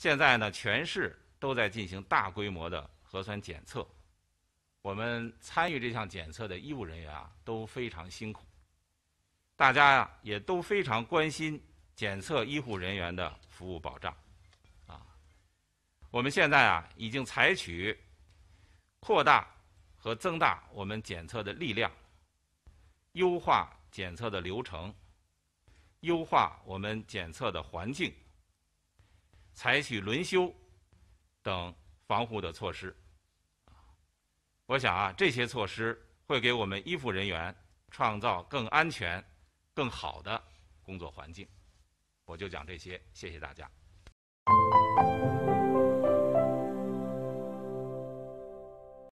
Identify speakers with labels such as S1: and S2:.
S1: 现在呢，全市都在进行大规模的核酸检测。我们参与这项检测的医务人员啊都非常辛苦，大家呀也都非常关心检测医护人员的服务保障，啊，我们现在啊已经采取扩大和增大我们检测的力量，优化检测的流程，优化我们检测的环境。采取轮休等防护的措施，我想啊，这些措施会给我们医护人员创造更安全、更好的工作环境。我就讲这些，谢谢大家。